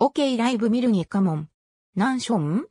オケイライブ見るにかもん。ナンション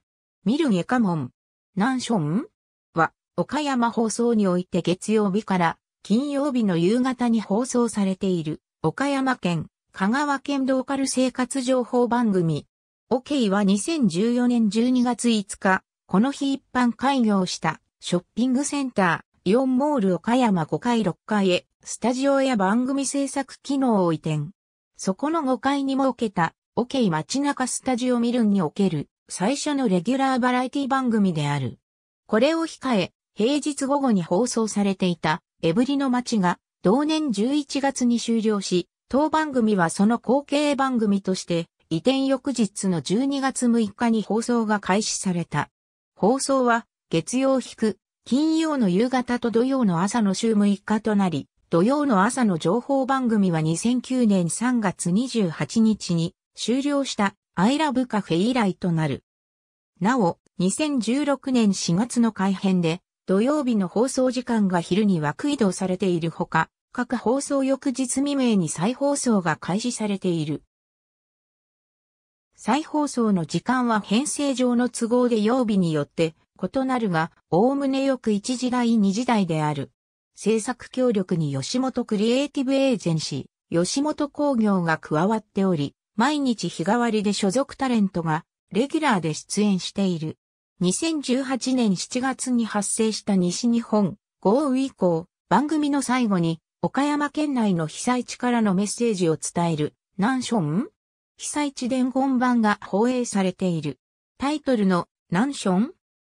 見るにかもん。ナンションは、岡山放送において月曜日から金曜日の夕方に放送されている、岡山県、香川県ローカル生活情報番組。オケイは2014年12月5日、この日一般開業したショッピングセンター、イオンモール岡山5階6階へ、スタジオや番組制作機能を移転。そこの5階に設けたオケイ街中スタジオミルンにおける最初のレギュラーバラエティ番組である。これを控え、平日午後に放送されていたエブリの街が同年11月に終了し、当番組はその後継番組として移転翌日の12月6日に放送が開始された。放送は月曜引く金曜の夕方と土曜の朝の週6日となり、土曜の朝の情報番組は2009年3月28日に終了したアイラブカフェ以来となる。なお、2016年4月の改編で、土曜日の放送時間が昼に枠移動されているほか、各放送翌日未明に再放送が開始されている。再放送の時間は編成上の都合で曜日によって異なるが、おおむねよく1時台2時台である。制作協力に吉本クリエイティブエージェンシー、吉本工業が加わっており、毎日日替わりで所属タレントがレギュラーで出演している。2018年7月に発生した西日本豪雨以降、番組の最後に岡山県内の被災地からのメッセージを伝えるナンション被災地伝言版が放映されている。タイトルのナンション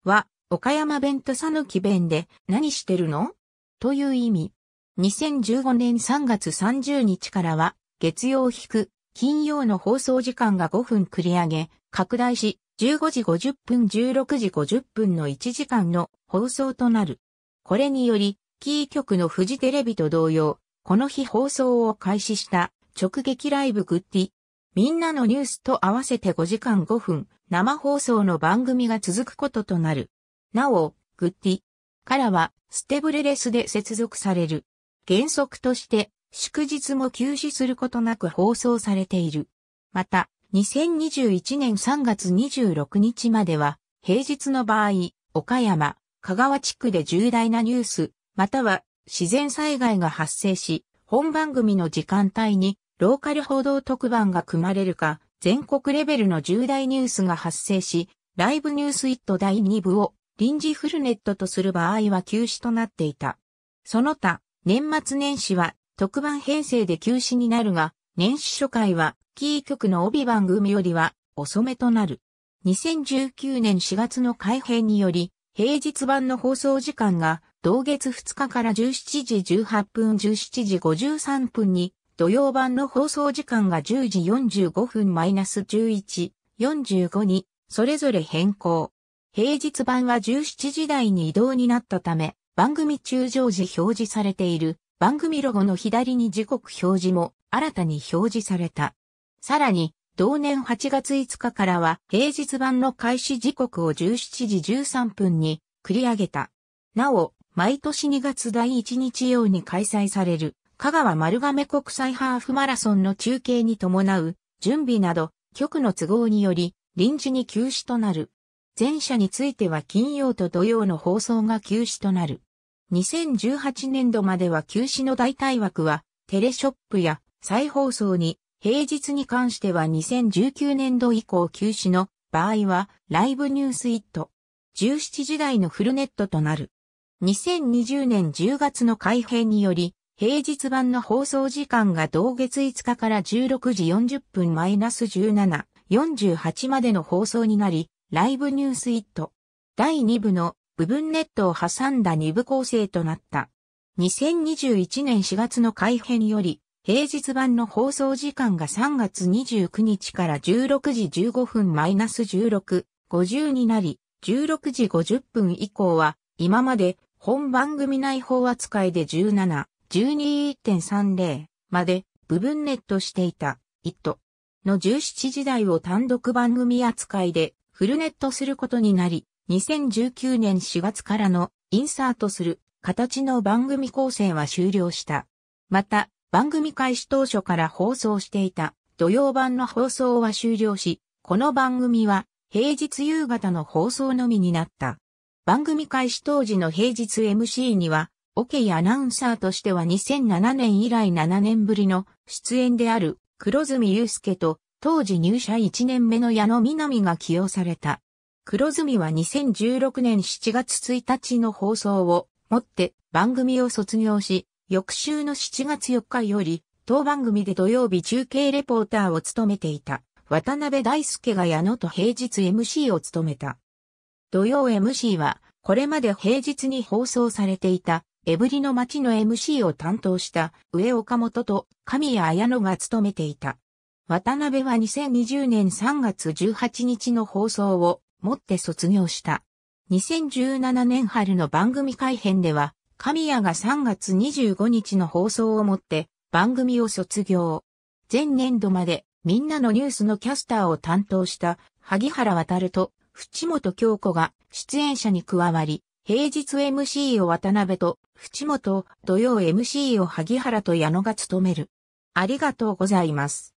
は岡山弁とさぬき弁で何してるのという意味。2015年3月30日からは月曜引く金曜の放送時間が5分繰り上げ、拡大し、15時50分16時50分の1時間の放送となる。これにより、キー局のフジテレビと同様、この日放送を開始した直撃ライブグッディ。みんなのニュースと合わせて5時間5分生放送の番組が続くこととなる。なお、グッディからはステブレレスで接続される。原則として祝日も休止することなく放送されている。また、2021年3月26日までは、平日の場合、岡山、香川地区で重大なニュース、または自然災害が発生し、本番組の時間帯にローカル報道特番が組まれるか、全国レベルの重大ニュースが発生し、ライブニュースイット第2部を臨時フルネットとする場合は休止となっていた。その他、年末年始は特番編成で休止になるが、年始初回は、キー局の帯番組よりは、遅めとなる。2019年4月の改編により、平日版の放送時間が、同月2日から17時18分17時53分に、土曜版の放送時間が10時45分マイナス11、45に、それぞれ変更。平日版は17時台に移動になったため、番組中常時表示されている番組ロゴの左に時刻表示も新たに表示された。さらに、同年8月5日からは平日版の開始時刻を17時13分に繰り上げた。なお、毎年2月第1日曜に開催される香川丸亀国際ハーフマラソンの中継に伴う準備など局の都合により臨時に休止となる。前者については金曜と土曜の放送が休止となる。2018年度までは休止の代替枠は、テレショップや再放送に、平日に関しては2019年度以降休止の場合は、ライブニュースイット。17時台のフルネットとなる。2020年10月の改編により、平日版の放送時間が同月5日から16時40分 -17、48までの放送になり、ライブニュースイット。第2部の部分ネットを挟んだ二部構成となった。2021年4月の改編より、平日版の放送時間が3月29日から16時15分 -16、50になり、16時50分以降は、今まで本番組内放扱いで17、12.30まで部分ネットしていた、イットの17時台を単独番組扱いでフルネットすることになり、2019年4月からのインサートする形の番組構成は終了した。また、番組開始当初から放送していた土曜版の放送は終了し、この番組は平日夕方の放送のみになった。番組開始当時の平日 MC には、オケイアナウンサーとしては2007年以来7年ぶりの出演である黒住祐介と当時入社1年目の矢野南が起用された。黒住は2016年7月1日の放送をもって番組を卒業し、翌週の7月4日より、当番組で土曜日中継レポーターを務めていた、渡辺大輔が矢野と平日 MC を務めた。土曜 MC は、これまで平日に放送されていた、エブリの街の MC を担当した上岡本と神谷綾野が務めていた。渡辺は2020年3月18日の放送を持って卒業した。2017年春の番組改編では、神谷が3月25日の放送をもって番組を卒業。前年度までみんなのニュースのキャスターを担当した萩原渡と淵本京子が出演者に加わり、平日 MC を渡辺と淵本、土曜 MC を萩原と矢野が務める。ありがとうございます。